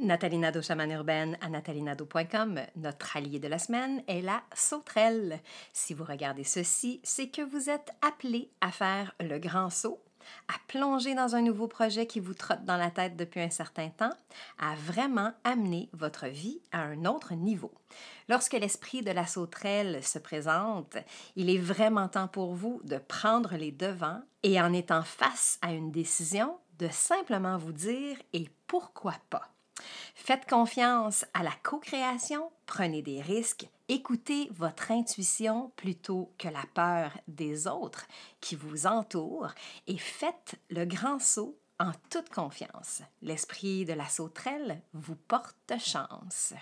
Natalina chamane urbaine à natalinado.com, notre allié de la semaine est la sauterelle. Si vous regardez ceci, c'est que vous êtes appelé à faire le grand saut, à plonger dans un nouveau projet qui vous trotte dans la tête depuis un certain temps, à vraiment amener votre vie à un autre niveau. Lorsque l'esprit de la sauterelle se présente, il est vraiment temps pour vous de prendre les devants et en étant face à une décision, de simplement vous dire et pourquoi pas. Faites confiance à la co-création, prenez des risques, écoutez votre intuition plutôt que la peur des autres qui vous entourent et faites le grand saut en toute confiance. L'esprit de la sauterelle vous porte chance.